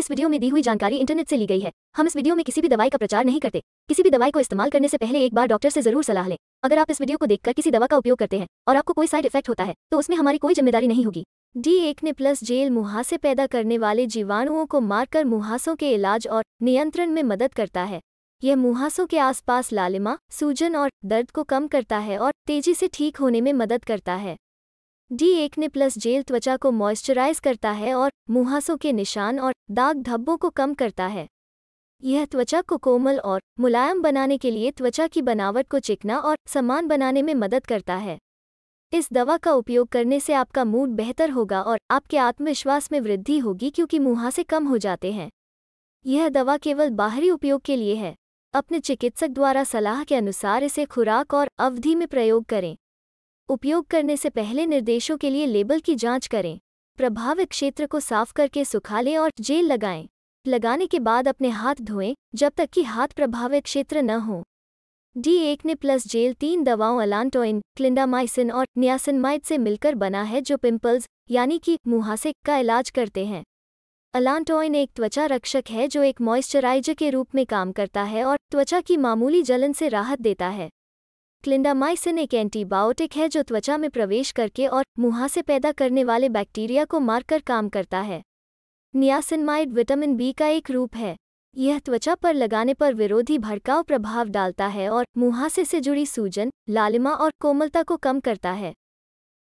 इस वीडियो में दी हुई जानकारी इंटरनेट से ली गई है हम इस वीडियो में किसी भी दवाई का प्रचार नहीं करते किसी भी दवाई को इस्तेमाल करने से पहले एक बार डॉक्टर से जरूर सलाह लें अगर आप इस वीडियो को देखकर किसी दवा का उपयोग करते हैं और आपको कोई साइड इफेक्ट होता है तो उसमें हमारी कोई जिम्मेदारी नहीं होगी डी एक ने प्लस जेल मुहासे पैदा करने वाले जीवाणुओं को मारकर मुहासों के इलाज और नियंत्रण में मदद करता है यह मुहासों के आसपास लालिमा सूजन और दर्द को कम करता है और तेजी से ठीक होने में मदद करता है डी एक्ने प्लस जेल त्वचा को मॉइस्चराइज करता है और मुहासों के निशान और दाग धब्बों को कम करता है यह त्वचा को कोमल और मुलायम बनाने के लिए त्वचा की बनावट को चिकना और समान बनाने में मदद करता है इस दवा का उपयोग करने से आपका मूड बेहतर होगा और आपके आत्मविश्वास में वृद्धि होगी क्योंकि मुहासे कम हो जाते हैं यह दवा केवल बाहरी उपयोग के लिए है अपने चिकित्सक द्वारा सलाह के अनुसार इसे खुराक और अवधि में प्रयोग करें उपयोग करने से पहले निर्देशों के लिए लेबल की जांच करें प्रभावित क्षेत्र को साफ करके सुखा लें और जेल लगाएं लगाने के बाद अपने हाथ धोएं जब तक कि हाथ प्रभावित क्षेत्र न हो डी एक ने प्लस जेल तीन दवाओं अलांटोइन क्लिंडामाइसिन और नियासिनमाइड से मिलकर बना है जो पिंपल्स यानी कि मुहासे का इलाज करते हैं अलांटोइन एक त्वचा रक्षक है जो एक मॉइस्चराइजर के रूप में काम करता है और त्वचा की मामूली जलन से राहत देता है क्लिंडामाइसिन एक एंटीबायोटिक है जो त्वचा में प्रवेश करके और मुहासे पैदा करने वाले बैक्टीरिया को मारकर काम करता है नियासिनमाइड विटामिन बी का एक रूप है यह त्वचा पर लगाने पर विरोधी भड़काव प्रभाव डालता है और मुहासे से जुड़ी सूजन लालिमा और कोमलता को कम करता है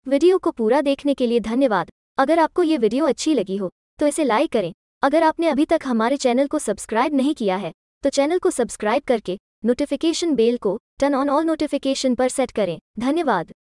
वीडियो को पूरा देखने के लिए धन्यवाद अगर आपको ये वीडियो अच्छी लगी हो तो इसे लाइक करें अगर आपने अभी तक हमारे चैनल को सब्सक्राइब नहीं किया है तो चैनल को सब्सक्राइब करके नोटिफिकेशन बेल को टर्न ऑन ऑल नोटिफिकेशन पर सेट करें धन्यवाद